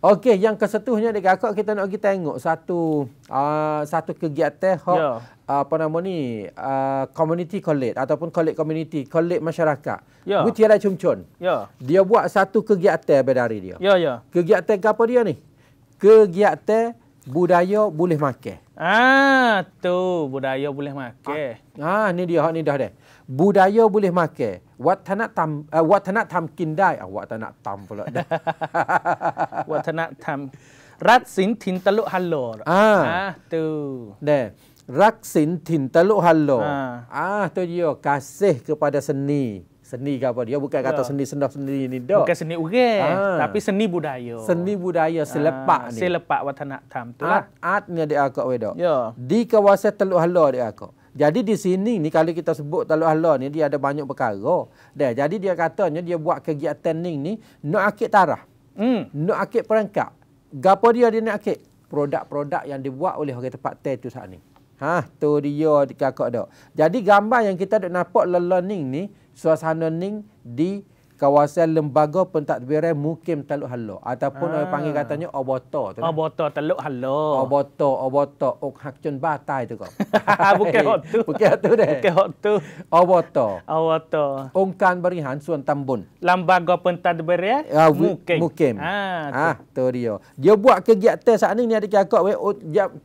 Okey, yang kesetuhnya dekat aku kita nak pergi tengok satu uh, satu kegiatan hok yeah. uh, apa nama ni? Uh, community college ataupun college community, college masyarakat. Yeah. Butiara Cumcun. Yeah. Dia buat satu kegiatan berdari dia. Ya, yeah, ya. Yeah. Kegiatan apa dia ni? Kegiatan budaya boleh makan. Ah, tu budaya boleh makan. Ah, ah, ni dia hak ni dah deh. Budaya boleh makan. Wat tanak tam uh, eh, wat tanak tam kindai. Ah, wat tanak tam pula dah. wat tam. Rat sin tin teluk halor. Ah, ah tu. Deh. Rak sin tin teluk halor. Ah. ah, tu dia kasih kepada seni seni ke apa dia bukan kata ya. seni sendah seni ini dok bukan seni uge, ah. tapi seni budaya seni budaya selepak ah, ni selepak watanak tam tu art lah. ni dia akak we dok ya. di kawasan teluk hala dia akak jadi di sini ni kalau kita sebut teluk hala ni dia ada banyak perkara dah jadi dia katanya dia buat kegiatan ni ni nak akik tarah hmm. nak akik perangkap gapo dia dia nak akik produk-produk yang dibuat oleh orang tempat teh tu saat ni Ha, tu dia kakak dok. Jadi gambar yang kita nak nampak lelening ni, suasana ning di kawasan lembaga pentadbiran Mukim Teluk Halo ataupun orang ah. panggil katanya Oboto tu. Kan? Oboto Teluk Halo. Oboto, Oboto Ok oh, Hak Chun Batai tu kok. Bukan hot tu. Bukan hot tu deh. Bukan hot tu. Oboto. Oboto. Ongkan Berihan Suan Tambun. Lembaga pentadbiran ya? uh, Mukim. Mukim. Ha, ah, ah tu. dia. Dia buat kegiatan saat ni ni ada cakap we oh,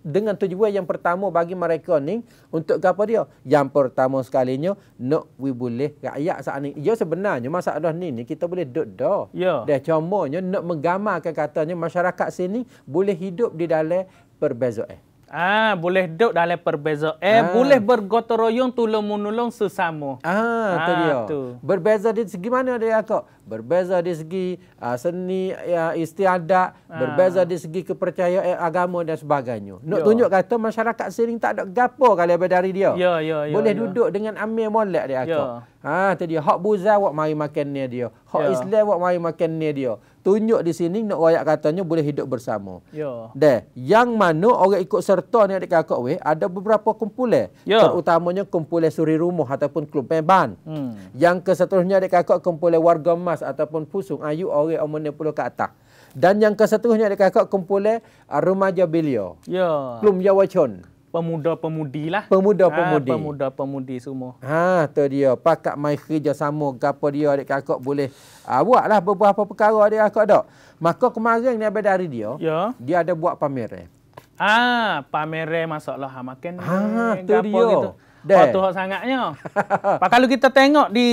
dengan tujuan yang pertama bagi mereka ni untuk apa dia? Yang pertama sekalinya nak no, we boleh rakyat saat ini. Dia sebenarnya masalah ni sini ni kita boleh duduk ya. dah comonya nak menggamarkan katanya masyarakat sini boleh hidup di dalam perbezaan. Ah ha, boleh duduk dalam perbezaan, ah. Ha. boleh bergotong royong tolong menolong sesama. Ah, ah tu dia. Tu. Berbeza di segi mana dia kok? Berbeza di segi uh, seni uh, istiadat, ah. berbeza di segi kepercayaan eh, agama dan sebagainya. Nak yo. Ya. tunjuk kata masyarakat sering tak ada gapo kalau dari dia. Ya, ya, yo, ya, boleh yo. duduk dengan amir molek dia kok. Ah ha, tadi hak buza wak mari makan ni dia. Hak yeah. Islam wak mari makan ni dia. Tunjuk di sini nak royak katanya boleh hidup bersama. Ya. Yeah. Deh, yang mana orang ikut serta ni adik kakak weh, ada beberapa kumpulan. Yeah. Terutamanya kumpulan suri rumah ataupun klub peban. Hmm. Yang keseterusnya adik kakak kumpulan warga emas ataupun pusung ayu orang umur 60 ke atas. Dan yang keseterusnya adik kakak kumpulan ah, remaja belia. Ya. Yeah. Klub jawacon pemuda-pemudi lah. Pemuda-pemudi. Ha, pemuda-pemudi semua. Ha, tu dia. Pakat main kerjasama gapo dia adik kakak boleh uh, buatlah beberapa perkara adik kakak dok. Maka kemarin ni abang dari dia, ya. dia ada buat pameran. Ha, pameran masalah ha makan ha, tu dia. Gitu. Hot oh, sangatnya. Pak kalau kita tengok di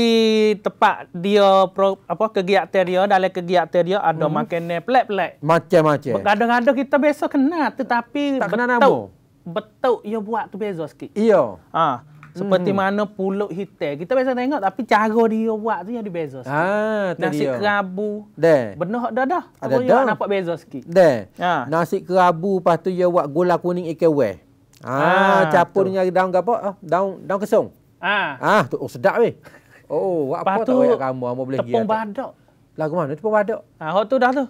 tempat dia pro, apa kegiatan dia dalam kegiatan dia ada hmm. makanan pelak-pelak. Macam-macam. Kadang-kadang kita biasa kenal tetapi tak kena nama betuk ia buat tu beza sikit. Iya. Ha. Seperti hmm. mana pulut hitam. Kita biasa tengok tapi cara dia buat tu yang beza ah, sikit. Ha, nasi dia. kerabu. Deh. Benuh dah dah. Ada dah. Awak nampak beza sikit. Deh. Ha. Nasi kerabu lepas tu ia buat gula kuning ikan weh. Ha, ha campur dengan daun apa? Daun daun kesung. Ha. Ha, tu oh, sedap weh. Oh, buat apa tu? Kamu kamu boleh gi. Tepung badak. Lagu mana tepung badak? Ha, hot tu dah tu.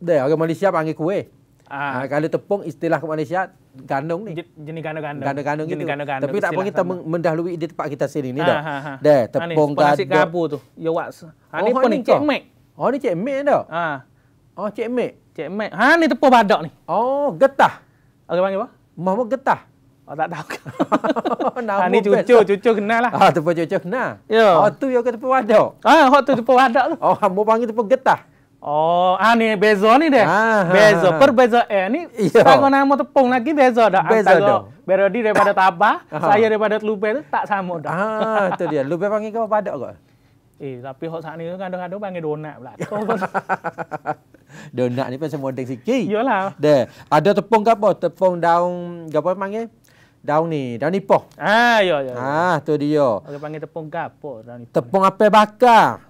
Deh, orang Malaysia panggil kuih. Ah. Ha, kalau tepung istilah ke Malaysia gandung ni. Jenis gandung-gandung. Gandung-gandung gitu. Gandung-gandung. Tapi tak apa kita sama. mendahului di tempat kita sini ni ah, dah. Ah, dah tepung ha, gandung. Nasi kabu tu. Ya wak. Ha oh, ni pun Cik Mek. Oh ni Cik Mek dah. Ha. Oh Cik Mek. Cik Mek. Ha ni tepung badak ni. Oh getah. Okey panggil apa? Mama getah. Oh tak tahu. nah, ha ni cucu, tak. cucu kenal lah. Ha tepung cucu kenal. Oh tu yang kata tepung badak. Ah, oh tu tepung badak tu. Oh mau panggil tepung getah. Oh, ah ni bezo ni dia. Beza perbeza eh ni tak sama mau tepung lagi bezo dah. Beza dah. Ah, Berodi daripada tabah, saya daripada telupe tu tak sama dah. Ah, tu dia. Lupe panggil kau padak kau. Eh, tapi hok sak ni kan dah ada panggil donat pula. donat ni pun semua ding sikit. lah, deh. Ada tepung ke apa? Tepung daun apa panggil? Daun ni, daun nipoh. Ah, yo ya, yo. Ya, ya. Ah, tu dia. Okey panggil tepung gapo daun nipah. Tepung apa bakar?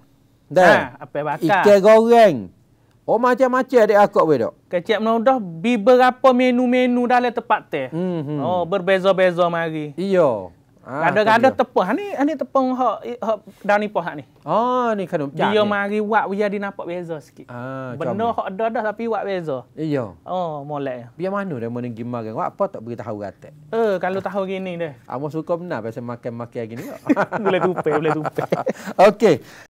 Dan ha, api bakar. Ikan goreng. Oh macam-macam adik aku boleh tak? Kecik menodoh beberapa menu-menu dalam tempat teh. Hmm, hmm. Oh berbeza-beza mari. Iya. Ah, ada kadang ha, tepung. Ini, ha, ni tepung hak, hak daun nipah ni. Oh, ni kan. Dia mari buat, dia nampak beza sikit. Ha, Benda hak ada dah tapi buat beza. Iya. Oh, molek. Biar mana dia mana pergi makan? Apa tak beritahu kata? Eh, uh, kalau tahu gini deh Amo suka benar pasal makan-makan gini. Boleh tupai, boleh tupai. Okey.